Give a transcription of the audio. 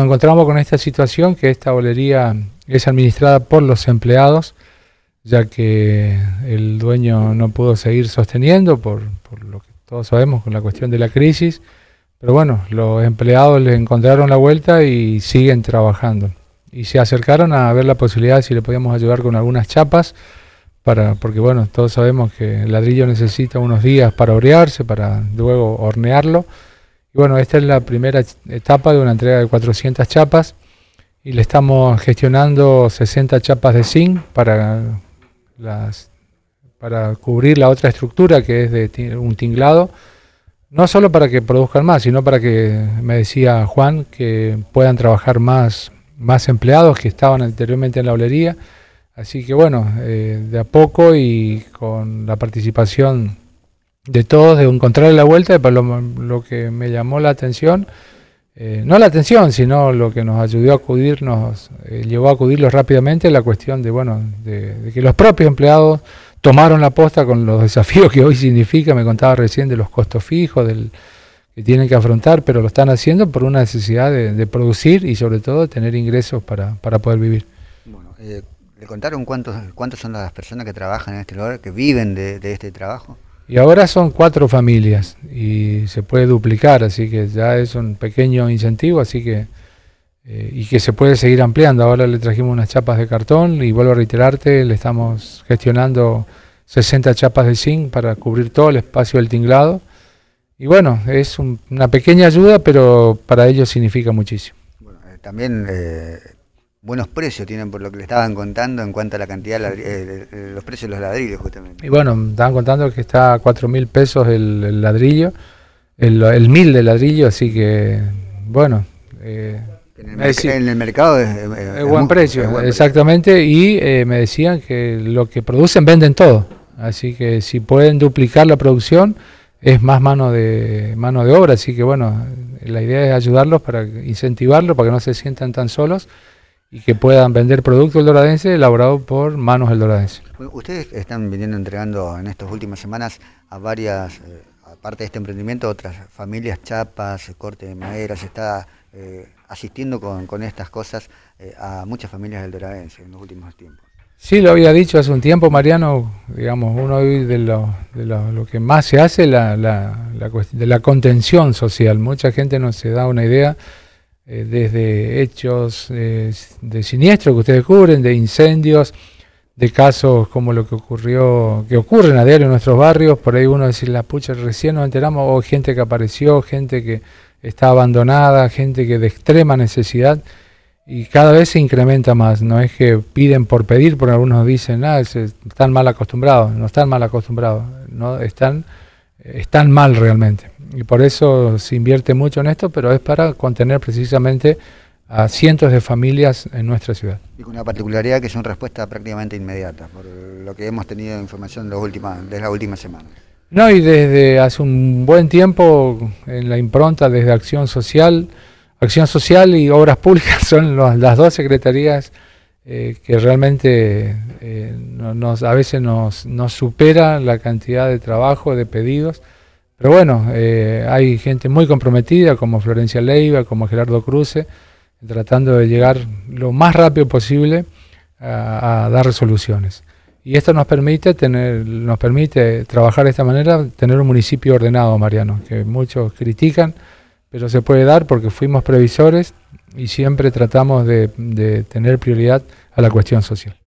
nos encontramos con esta situación que esta bolería es administrada por los empleados, ya que el dueño no pudo seguir sosteniendo por, lo que todos sabemos con la cuestión de la crisis. Pero bueno, los empleados le encontraron la vuelta y siguen trabajando. Y se acercaron a ver la posibilidad de si le podíamos ayudar con algunas chapas, para, porque bueno, todos sabemos que el ladrillo necesita unos días para orearse, para luego hornearlo. Y bueno, esta es la primera etapa de una entrega de 400 chapas y le estamos gestionando 60 chapas de zinc para, las, para cubrir la otra estructura que es de un tinglado. No solo para que produzcan más, sino para que, me decía Juan, que puedan trabajar más, más empleados que estaban anteriormente en la olería. Así que bueno, eh, de a poco y con la participación de todos de encontrar la vuelta, de lo, que me llamó la atención, eh, no la atención, sino lo que nos ayudó a acudirnos, eh, llevó a acudirlos rápidamente, la cuestión de, bueno, de, que los propios empleados tomaron la posta con los desafíos que hoy significa, me contaba recién de los costos fijos, del que tienen que afrontar, pero lo están haciendo por una necesidad de, producir y sobre todo tener ingresos para, para poder vivir. Bueno, eh, ¿Le contaron cuántos, son las personas que trabajan en este lugar, que viven de este trabajo? Y ahora son cuatro familias y se puede duplicar, así que ya es un pequeño incentivo, así que eh, y que se puede seguir ampliando. Ahora le trajimos unas chapas de cartón y vuelvo a reiterarte, le estamos gestionando 60 chapas de zinc para cubrir todo el espacio del tinglado. Y bueno, es una pequeña ayuda, pero para ellos significa muchísimo. Eh, también eh, buenos precios tienen por lo que le estaban contando en cuanto a la cantidad de eh, los precios de los ladrillos justamente. Y bueno, estaban contando que está a 4 mil pesos el, ladrillo, el, mil de ladrillo, así que bueno. Eh, en, el mercado es, buen precio, exactamente, y eh, me decían que lo que producen venden todo, así que si pueden duplicar la producción es más mano de mano de obra, así que bueno, la idea es ayudarlos para incentivarlos, para que no se sientan tan solos y que puedan vender productos Doradense elaborados por manos Doradense. Ustedes están viniendo entregando en estas últimas semanas a varias, eh, aparte de este emprendimiento, otras familias, chapas, corte de madera, se está eh, asistiendo con, estas cosas eh, a muchas familias Doradense en los últimos tiempos. Sí, lo había dicho hace un tiempo, Mariano, digamos, uno de lo, de lo, que más se hace la, la, de la contención social. Mucha gente no se da una idea eh, desde hechos eh, de siniestro que ustedes cubren, de incendios, de casos como lo que ocurrió, que ocurren a diario en nuestros barrios, por ahí uno decir la pucha, recién nos enteramos, o gente que apareció, gente que está abandonada, gente que de extrema necesidad, y cada vez se incrementa más, no es que piden por pedir, porque algunos dicen, ah, están mal acostumbrados, no están mal acostumbrados, no están, están mal realmente y por eso se invierte mucho en esto, pero es para contener precisamente a cientos de familias en nuestra ciudad. Y con una particularidad que es una respuesta prácticamente inmediata por lo que hemos tenido información de, los últimos de las últimas semanas. No, y desde hace un buen tiempo en la impronta, desde Acción Social, Acción Social y Obras Públicas son las dos secretarías eh, que realmente eh, nos, a veces nos, nos supera la cantidad de trabajo, de pedidos. Pero bueno, eh, hay gente muy comprometida como Florencia Leiva, como Gerardo Cruce, tratando de llegar lo más rápido posible a, dar resoluciones. Y esto nos permite tener, nos permite trabajar de esta manera, tener un municipio ordenado, Mariano, que muchos critican, pero se puede dar porque fuimos previsores y siempre tratamos de tener prioridad a la cuestión social.